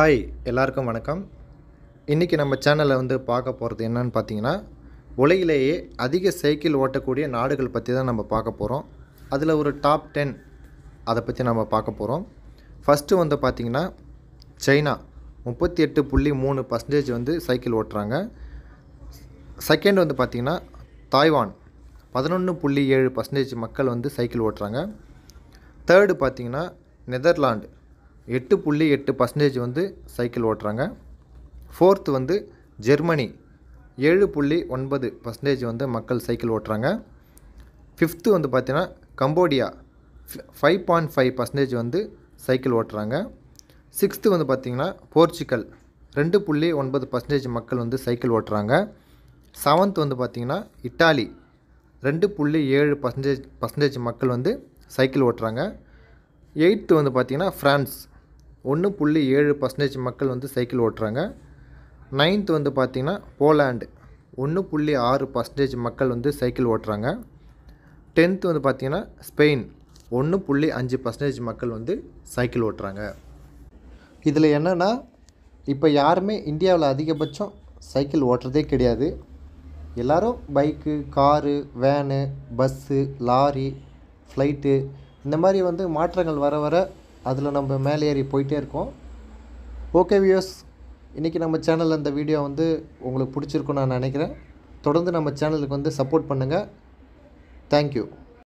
hi எல்லாருக்கும் வணக்கம் இன்றைக்கி நம்ம சேனலில் வந்து பார்க்க போகிறது என்னன்னு பார்த்தீங்கன்னா உலகிலேயே அதிக சைக்கிள் ஓட்டக்கூடிய நாடுகள் பற்றி தான் நம்ம பார்க்க போகிறோம் அதில் ஒரு டாப் டென் அதை பற்றி நம்ம பார்க்க போகிறோம் ஃபஸ்ட்டு வந்து பார்த்திங்கன்னா சைனா முப்பத்தி எட்டு புள்ளி மூணு பர்சன்டேஜ் வந்து சைக்கிள் ஓட்டுறாங்க செகண்ட் வந்து பார்த்திங்கன்னா தாய்வான் பதினொன்று புள்ளி ஏழு பர்சன்டேஜ் மக்கள் வந்து சைக்கிள் ஓட்டுறாங்க தேர்டு பார்த்திங்கன்னா நெதர்லாண்டு எட்டு புள்ளி எட்டு பர்சன்டேஜ் வந்து சைக்கிள் ஓட்டுறாங்க ஃபோர்த்து வந்து ஜெர்மனி ஏழு புள்ளி ஒன்பது பர்சன்டேஜ் வந்து மக்கள் சைக்கிள் ஓட்டுறாங்க ஃபிஃப்த்து வந்து பார்த்திங்கன்னா Cambodia five point five percentage வந்து சைக்கிள் ஓட்டுறாங்க சிக்ஸ்த்து வந்து பார்த்திங்கன்னா போர்ச்சுக்கல் ரெண்டு புள்ளி ஒன்பது பர்சன்டேஜ் மக்கள் வந்து சைக்கிள் ஓட்டுறாங்க செவன்த் வந்து பார்த்திங்கன்னா இட்டாலி ரெண்டு புள்ளி ஏழு பர்சன்டேஜ் பர்சன்டேஜ் மக்கள் வந்து சைக்கிள் ஓட்டுறாங்க எயித்து வந்து பார்த்திங்கன்னா ஃப்ரான்ஸ் ஒன்று புள்ளி ஏழு பர்சன்டேஜ் மக்கள் வந்து சைக்கிள் ஓட்டுறாங்க நைன்த் வந்து பார்த்திங்கன்னா போலாண்டு ஒன்று புள்ளி ஆறு பர்சன்டேஜ் மக்கள் வந்து சைக்கிள் ஓட்டுறாங்க டென்த்து வந்து பார்த்திங்கன்னா ஸ்பெயின் ஒன்று புள்ளி அஞ்சு பர்சன்டேஜ் மக்கள் வந்து சைக்கிள் ஓட்டுறாங்க இதில் என்னென்னா இப்போ யாருமே இந்தியாவில் அதிகபட்சம் சைக்கிள் ஓட்டுறதே கிடையாது எல்லோரும் bike car van bus lorry flight இந்த மாதிரி வந்து மாற்றங்கள் வர வர அதில் நம்ம மேலே ஏறி போயிட்டே இருக்கோம் ஓகே வியூஸ் இன்றைக்கி நம்ம சேனலில் இந்த வீடியோ வந்து உங்களுக்கு பிடிச்சிருக்குன்னு நான் நினைக்கிறேன் தொடர்ந்து நம்ம சேனலுக்கு வந்து சப்போர்ட் பண்ணுங்கள் தேங்க்யூ